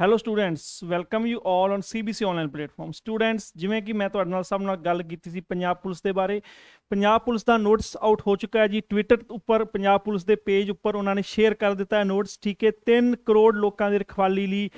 hello students welcome you all on CBC online platform students ਜਿਵੇਂ ਕਿ ਮੈਂ ਤੁਹਾਡੇ ਨਾਲ ਸਭ ਨਾਲ ਗੱਲ ਕੀਤੀ ਸੀ ਪੰਜਾਬ ਪੁਲਿਸ ਦੇ ਬਾਰੇ ਪੰਜਾਬ ਪੁਲਿਸ ਦਾ ਨੋਟਿਸ ਆਊਟ ਹੋ ਚੁੱਕਾ ਹੈ ਜੀ ਟਵਿੱਟਰ ਉੱਪਰ ਪੰਜਾਬ ਪੁਲਿਸ ਦੇ ਪੇਜ ਉੱਪਰ ਉਹਨਾਂ ਨੇ ਸ਼ੇਅਰ ਕਰ ਦਿੱਤਾ ਹੈ ਨੋਟਿਸ ਠੀਕ ਹੈ 3 ਕਰੋੜ ਲੋਕਾਂ ਦੀ ਰਖਵਾਲੀ ਲਈ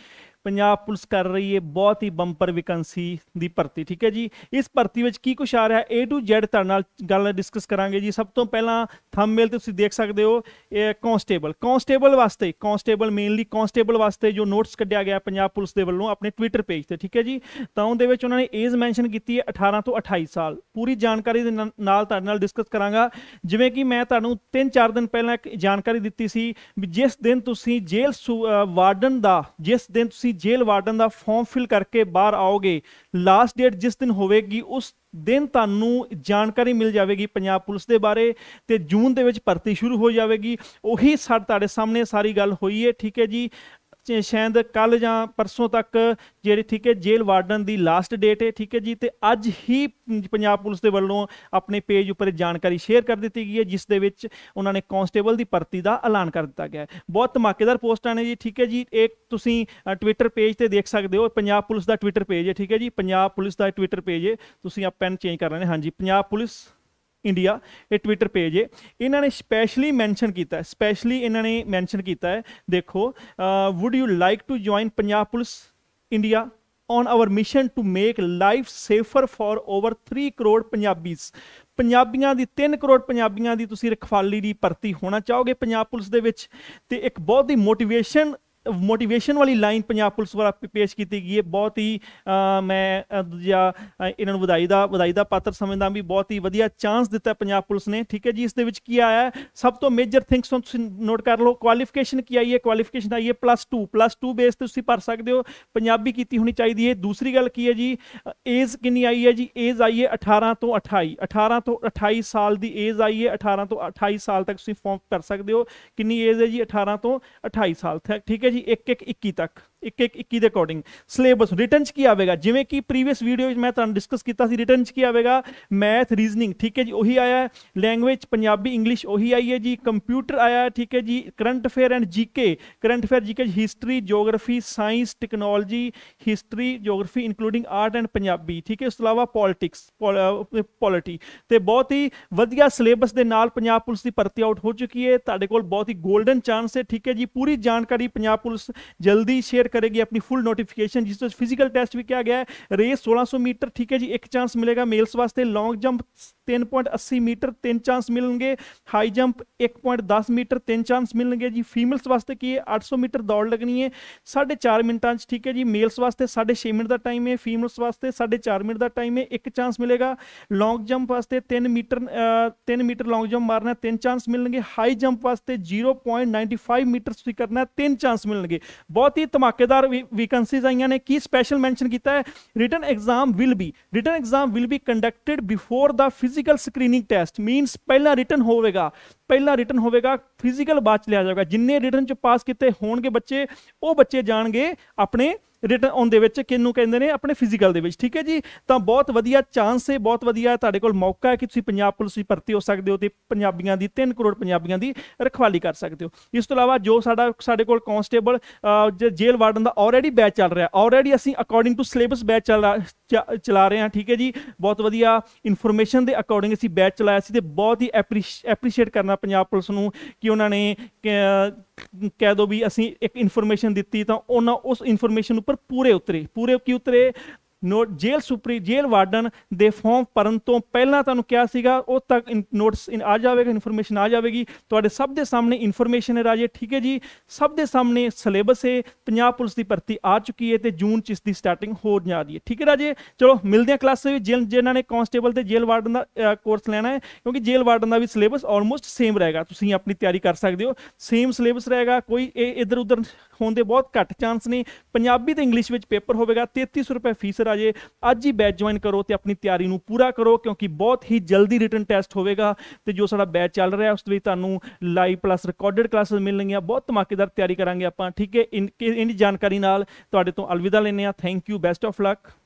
ਪੰਜਾਬ ਪੁਲਿਸ ਕਰ ਰਹੀ ਹੈ ਬਹੁਤ ਹੀ ਬੰਪਰ ਵੈਕੈਂਸੀ ਦੀ ਭਰਤੀ ਠੀਕ ਹੈ ਜੀ ਇਸ ਭਰਤੀ ਵਿੱਚ ਕੀ ਕੁਝ ਆ ਰਿਹਾ ਹੈ A to Z ਤੁਹਾਡੇ ਨਾਲ ਗੱਲ ਡਿਸਕਸ ਕਰਾਂਗੇ ਜੀ ਸਭ ਤੋਂ ਪਹਿਲਾਂ ਥੰਬਨੇਲ ਤੇ ਤੁਸੀਂ ਦੇਖ ਸਕਦੇ ਹੋ ਇਹ ਕਾਂਸਟੇਬਲ ਕਾਂਸਟੇਬਲ ਵਾਸਤੇ ਕਾਂਸਟੇਬਲ ਮੇਨਲੀ ਕਾਂਸਟੇਬਲ ਵਾਸਤੇ ਜੋ ਨੋਟਸ ਕੱਢਿਆ ਗਿਆ ਪੰਜਾਬ ਪੁਲਿਸ ਦੇ ਵੱਲੋਂ ਆਪਣੇ ਟਵਿੱਟਰ ਪੇਜ ਤੇ ਠੀਕ ਹੈ ਜੀ ਤਾਂ ਉਹਦੇ ਵਿੱਚ ਉਹਨਾਂ ਨੇ ਏਜ ਮੈਂਸ਼ਨ ਕੀਤੀ ਹੈ 18 ਤੋਂ 28 ਸਾਲ ਪੂਰੀ ਜਾਣਕਾਰੀ ਦੇ ਨਾਲ ਤੁਹਾਡੇ ਨਾਲ ਡਿਸਕਸ ਕਰਾਂਗਾ ਜਿਵੇਂ ਕਿ ਮੈਂ ਤੁਹਾਨੂੰ 3-4 ਦਿਨ ਪਹਿਲਾਂ ਇੱਕ ਜਾਣਕਾਰੀ ਦਿੱਤੀ ਸੀ ਵੀ ਜਿਸ ਦਿਨ ਤੁਸੀਂ ਜੇਲ੍ਹ ਵਾਰਡਨ ਦਾ ਜਿਸ ਦਿਨ ਤੁਸੀਂ ਜੇਲ੍ਹ ਵਾਰਡਨ ਦਾ ਫਾਰਮ ਫਿਲ ਕਰਕੇ ਬਾਹਰ ਆਓਗੇ ਲਾਸਟ ਡੇਟ ਜਿਸ ਦਿਨ ਹੋਵੇਗੀ ਉਸ ਦਿਨ ਤੁਹਾਨੂੰ ਜਾਣਕਾਰੀ ਮਿਲ ਜਾਵੇਗੀ ਪੰਜਾਬ ਪੁਲਿਸ ਦੇ ਬਾਰੇ ਤੇ ਜੂਨ ਦੇ ਵਿੱਚ ਭਰਤੀ ਸ਼ੁਰੂ ਹੋ ਜਾਵੇਗੀ ਉਹੀ ਸਾਡੇ ਤੁਹਾਡੇ ਸਾਹਮਣੇ ਸਾਰੀ ਗੱਲ ਹੋਈ ਹੈ ਠੀਕ ਹੈ ਜੀ ਸ਼ਾਇਦ ਕੱਲ ਜਾਂ ਪਰਸੋਂ ਤੱਕ ਜਿਹੜੀ ਠੀਕ ਹੈ ਜੇਲ੍ਹ ਵਾਰਡਨ ਦੀ ਲਾਸਟ ਡੇਟ ਹੈ ਠੀਕ ਹੈ ਜੀ ਤੇ ਅੱਜ ਹੀ ਪੰਜਾਬ ਪੁਲਿਸ ਦੇ ਵੱਲੋਂ ਆਪਣੇ ਪੇਜ ਉੱਪਰ ਜਾਣਕਾਰੀ ਸ਼ੇਅਰ ਕਰ ਦਿੱਤੀ ਗਈ ਹੈ ਜਿਸ ਦੇ ਵਿੱਚ ਉਹਨਾਂ ਨੇ ਕਾਂਸਟੇਬਲ ਦੀ ਭਰਤੀ ਦਾ ਐਲਾਨ ਕਰ ਦਿੱਤਾ ਗਿਆ ਹੈ ਬਹੁਤ ਧਮਾਕੇਦਾਰ ਪੋਸਟਾਂ ਨੇ ਜੀ ਠੀਕ ਹੈ ਜੀ ਇਹ ਤੁਸੀਂ ਟਵਿੱਟਰ ਪੇਜ ਤੇ ਦੇਖ ਸਕਦੇ ਹੋ ਪੰਜਾਬ ਪੁਲਿਸ ਦਾ ਟਵਿੱਟਰ ਪੇਜ ਹੈ ਠੀਕ ਹੈ ਜੀ ਪੰਜਾਬ ਪੁਲਿਸ ਦਾ ਟਵਿੱਟਰ ਪੇਜ ਹੈ ਤੁਸੀਂ ਆਪ ਪੈਨ ਚੇਂਜ ਕਰ ਲੈਣੇ ਹਾਂਜੀ ਪੰਜਾਬ ਪੁਲਿਸ ਇੰਡੀਆ ਇਹ ਟਵਿੱਟਰ ਪੇਜ ਹੈ ਇਹਨਾਂ ਨੇ ਸਪੈਸ਼ਲੀ ਮੈਂਸ਼ਨ ਕੀਤਾ ਹੈ ਸਪੈਸ਼ਲੀ ਇਹਨਾਂ ਨੇ ਮੈਂਸ਼ਨ ਕੀਤਾ ਹੈ ਦੇਖੋ would you like to join Punjab police India on our mission to make life safer for over 3 crore Punjabis ਪੰਜਾਬੀਆਂ ਦੀ 3 ਕਰੋੜ ਪੰਜਾਬੀਆਂ ਦੀ ਤੁਸੀਂ ਰਖਵਾਲੀ ਦੀ ਭਰਤੀ ਹੋਣਾ ਚਾਹੋਗੇ ਪੰਜਾਬ ਪੁਲਿਸ ਦੇ ਵਿੱਚ ਤੇ ਇੱਕ ਬਹੁਤ ਹੀ ਮੋਟੀਵੇਸ਼ਨ ਮੋਟੀਵੇਸ਼ਨ ਵਾਲੀ ਲਾਈਨ ਪੰਜਾਬ ਪੁਲਿਸ ਵੱਲੋਂ ਪੇਸ਼ ਕੀਤੀ ਗਈ ਹੈ ਬਹੁਤ ਹੀ ਮੈਂ ਦੂਜਾ ਇਹਨਾਂ ਨੂੰ ਵਧਾਈ ਦਾ ਵਧਾਈ ਦਾ ਪਾਤਰ ਸਮਝਦਾ ਵੀ ਬਹੁਤ ਹੀ ਵਧੀਆ ਚਾਂਸ ਦਿੱਤਾ ਪੰਜਾਬ ਪੁਲਿਸ ਨੇ ਠੀਕ ਹੈ ਜੀ ਇਸ ਦੇ ਵਿੱਚ ਕੀ ਆਇਆ ਸਭ ਤੋਂ ਮੇਜਰ ਥਿੰਗਸ ਤੁਸੀਂ ਨੋਟ ਕਰ ਲਓ ਕੁਆਲੀਫਿਕੇਸ਼ਨ ਕੀ ਆਈ ਹੈ ਕੁਆਲੀਫਿਕੇਸ਼ਨ ਆਈ ਹੈ ਪਲੱਸ +2 ਪਲੱਸ +2 ਬੇਸ ਤੇ ਤੁਸੀਂ ਭਰ ਸਕਦੇ ਹੋ ਪੰਜਾਬੀ ਕੀਤੀ ਹੋਣੀ ਚਾਹੀਦੀ ਹੈ ਦੂਸਰੀ ਗੱਲ ਕੀ ਹੈ ਜੀ ਏਜ ਕਿੰਨੀ ਆਈ ਹੈ ਜੀ ਏਜ ਆਈ ਹੈ 18 ਤੋਂ 28 18 ਤੋਂ 28 ਸਾਲ ਦੀ ਏਜ ਆਈ ਹੈ 18 ਤੋਂ 28 ਸਾਲ ਤੱਕ ਤੁਸੀਂ ਫਾਰਮ ਭਰ ਸਕਦੇ ਹੋ ਕਿੰਨੀ ਏਜ ਹੈ ਜੀ 18 ਤੋਂ 28 ਸਾਲ ਤੱਕ ਠੀਕ ਹੈ ਜੀ 1 1 21 ਤੱਕ ਇੱਕ 21 ਦੇ ਅਕੋਰਡਿੰਗ ਸਿਲੇਬਸ ਰਿਟਰਨ ਚ ਕੀ ਆਵੇਗਾ ਜਿਵੇਂ ਕਿ ਪ੍ਰੀਵੀਅਸ ਵੀਡੀਓ ਵਿੱਚ ਮੈਂ ਤੁਹਾਨੂੰ ਡਿਸਕਸ ਕੀਤਾ ਸੀ ਰਿਟਰਨ ਚ ਕੀ ਆਵੇਗਾ ਮੈਥ ਰੀਜ਼ਨਿੰਗ ਠੀਕ ਹੈ ਜੀ ਉਹੀ ਆਇਆ ਹੈ ਲੈਂਗੁਏਜ ਪੰਜਾਬੀ ਇੰਗਲਿਸ਼ ਉਹੀ ਆਈ ਹੈ ਜੀ ਕੰਪਿਊਟਰ ਆਇਆ ਹੈ ਠੀਕ ਹੈ ਜੀ current affair and GK current affair GK history geography science technology history geography including art and Punjabi ਠੀਕ ਹੈ ਇਸ ਤੋਂ ਇਲਾਵਾ ਪੋਲਿਟਿਕਸ ਪੋਲਿਟੀ ਤੇ ਬਹੁਤ ਹੀ ਵਧੀਆ ਸਿਲੇਬਸ ਦੇ ਨਾਲ ਪੰਜਾਬ ਪੁਲਿਸ ਦੀ ਭਰਤੀ ਆਊਟ ਹੋ ਚੁੱਕੀ ਹੈ ਤੁਹਾਡੇ ਕੋਲ ਬਹੁਤ ਹੀ ਗੋਲਡਨ ਚਾਂਸ ਹੈ ਠੀਕ ਹੈ ਜੀ ਪੂਰੀ ਜਾਣਕਾਰੀ ਪੰਜਾਬ ਪੁਲਿਸ ਜਲਦੀ ਸ਼ੇਅਰ करेगी अपनी फुल नोटिफिकेशन जिस तो फिजिकल टेस्ट भी किया गया है रेस 1600 मीटर ठीक है जी एक चांस मिलेगा मेल्स वास्ते लॉन्ग जंप तीन पॉइंट अस्सी मीटर तीन चांस मिलने हाई जंप एक पॉइंट दस मीटर तीन चांस मिलने जी फीमेल्स वास्ते की है अठ सौ मीटर दौड़ लगनी है साढ़े चार मिनटा ठीक है जी मेल्स वास्ते साढ़े छे मिनट का टाइम है फीमेल्स वास्ते साढ़े चार मिनट का टाइम है एक चांस मिलेगा लोंग जंप वास्ते तीन मीटर तीन मीटर लोंग जंप मारना तीन चांस मिलने हाई जंप वास्ते zero point ninety five metre करना तीन चांस मिलने बहुत ही धमाकेदार वीकेंसीज आई ने की स्पैशल मैनशन किया है रिटर्न एग्जाम विल भी written exam will be conducted before the फिज ਫਿਜ਼ੀਕਲ ਸਕਰੀਨਿੰਗ ਟੈਸਟ ਮੀਨਸ ਪਹਿਲਾਂ ਰਿਟਨ ਹੋਵੇਗਾ ਪਹਿਲਾਂ ਰਿਟਨ ਹੋਵੇਗਾ ਫਿਜ਼ੀਕਲ ਬਾਅਦ ਚ ਲਿਆ ਜਾਊਗਾ ਜਿੰਨੇ ਰਿਟਨ ਚ ਪਾਸ ਕੀਤੇ ਹੋਣਗੇ ਬੱਚੇ ਉਹ ਬੱਚੇ ਜਾਣਗੇ ਆਪਣੇ ਰਿਟਨ ਔਨ ਦੇ ਵਿੱਚ ਕਿੰਨੂੰ ਕਹਿੰਦੇ ਨੇ ਆਪਣੇ ਫਿਜ਼ੀਕਲ ਦੇ ਵਿੱਚ ਠੀਕ ਹੈ ਜੀ ਤਾਂ ਬਹੁਤ ਵਧੀਆ ਚਾਂਸ ਹੈ ਬਹੁਤ ਵਧੀਆ ਤੁਹਾਡੇ ਕੋਲ ਮੌਕਾ ਹੈ ਕਿ ਤੁਸੀਂ ਪੰਜਾਬ ਪੁਲਿਸ ਵਿੱਚ ਭਰਤੀ ਹੋ ਸਕਦੇ ਹੋ ਤੇ ਪੰਜਾਬੀਆਂ ਦੀ 3 ਕਰੋੜ ਪੰਜਾਬੀਆਂ ਦੀ ਰਖਵਾਲੀ ਕਰ ਸਕਦੇ ਹੋ ਇਸ ਤੋਂ ਇਲਾਵਾ ਜੋ ਸਾਡਾ ਸਾਡੇ ਕੋਲ ਕਾਂਸਟੇਬਲ ਜੇਲ੍ਹ ਵਾਰਡਨ ਦਾ ਆਲਰੇਡੀ ਬੈਚ ਚੱਲ ਰਿਹਾ ਆਲਰੇਡੀ ਅਸੀਂ ਅਕੋਰਡਿੰਗ ਟੂ ਸਿਲੇਬਸ ਬੈਚ ਚੱਲ ਚਲਾ ਰਹੇ ਹਾਂ ਠੀਕ ਹੈ ਜੀ ਬਹੁਤ ਵਧੀਆ ਇਨਫੋਰਮੇਸ਼ਨ ਦੇ ਅਕੋਰਡਿੰਗ ਅਸੀਂ ਬੈਚ ਚਲਾਇਆ ਸੀ ਤੇ ਬਹੁਤ ਹੀ ਐਪਰੀਸ਼ੀਏਟ ਕਰਨਾ ਪੰਜਾਬ ਪੁਲਿਸ ਨੂੰ ਕਿ ਉਹਨਾਂ ਨੇ ਕਹਿ ਦੋ ਵੀ ਅਸੀਂ ਇੱਕ ਇਨਫੋਰਮੇਸ਼ਨ ਦਿੱਤੀ ਤਾਂ ਉਹਨਾਂ ਉਸ ਇਨਫੋਰਮੇਸ਼ਨ ऊपर पूरे उतरे पूरे की उतरे ਨੋਟ ਜੇਲ੍ਹ ਸੁਪਰੀ ਜੇਲ੍ਹ ਵਾਰਡਨ ਦੇ ਫਾਰਮ ਭਰਨ ਤੋਂ ਪਹਿਲਾਂ ਤੁਹਾਨੂੰ ਕਿਹਾ ਸੀਗਾ ਉਹ ਤੱਕ ਨੋਟਿਸ ਆ ਜਾਵੇਗਾ ਇਨਫੋਰਮੇਸ਼ਨ ਆ ਜਾਵੇਗੀ ਤੁਹਾਡੇ ਸਭ ਦੇ ਸਾਹਮਣੇ ਇਨਫੋਰਮੇਸ਼ਨ ਹੈ ਰਾਜੇ ਠੀਕ ਹੈ ਜੀ ਸਭ ਦੇ ਸਾਹਮਣੇ ਸਿਲੇਬਸ ਹੈ ਪੰਜਾਬ ਪੁਲਿਸ ਦੀ ਭਰਤੀ ਆ ਚੁੱਕੀ ਹੈ ਤੇ ਜੂਨ ਚ ਇਸ ਦੀ ਸਟਾਰਟਿੰਗ ਹੋ ਜਾ ਰਹੀ ਹੈ ਠੀਕ ਹੈ ਰਾਜੇ ਚਲੋ ਮਿਲਦੇ ਹਾਂ ਕਲਾਸ ਵਿੱਚ ਜਿਨ੍ਹਾਂ ਨੇ ਕਾਂਸਟੇਬਲ ਤੇ ਜੇਲ੍ਹ ਵਾਰਡਨ ਦਾ ਕੋਰਸ ਲੈਣਾ ਹੈ ਕਿਉਂਕਿ ਜੇਲ੍ਹ ਵਾਰਡਨ ਦਾ ਵੀ ਸਿਲੇਬਸ ਆਲਮੋਸਟ ਸੇਮ ਰਹੇਗਾ ਤੁਸੀਂ ਆਪਣੀ ਤਿਆਰੀ ਕਰ ਸਕਦੇ ਹੋ ਸੇਮ ਸਿਲੇਬਸ ਰਹੇਗਾ ਕੋਈ ਇਹ ਇਧਰ ਉਧਰ ਹੋਣ ਦੇ ਬਹੁਤ ਘੱਟ ਚਾਂਸ ਨੇ ਪੰਜਾਬੀ ਤੇ ਇੰਗਲਿਸ਼ ਵਿੱਚ ਪੇਪਰ ਹੋਵੇਗਾ 3300 ਰੁਪਏ ਫੀਸ ਮਿੱਤਰ ਅੱਜ ਹੀ ਬੈਚ ਜੁਆਇਨ ਕਰੋ ਤੇ ਆਪਣੀ ਤਿਆਰੀ ਨੂੰ ਪੂਰਾ ਕਰੋ ਕਿਉਂਕਿ ਬਹੁਤ ਹੀ ਜਲਦੀ ਰਿਟਨ ਟੈਸਟ ਹੋਵੇਗਾ ਤੇ ਜੋ ਸਾਡਾ ਬੈਚ ਚੱਲ ਰਿਹਾ ਉਸ ਵਿੱਚ ਤੁਹਾਨੂੰ ਲਾਈਵ ਪਲੱਸ ਰਿਕਾਰਡਡ ਕਲਾਸਸ ਮਿਲਣਗੀਆਂ ਬਹੁਤ ਧਮਾਕੇਦਾਰ ਤਿਆਰੀ ਕਰਾਂਗੇ ਆਪਾਂ ਠੀਕ ਹੈ ਇਨ ਜਾਣਕਾਰੀ ਨਾਲ ਤੁਹਾਡੇ ਤੋਂ ਅਲਵਿਦਾ ਲੈਨੇ ਆ thank you best of luck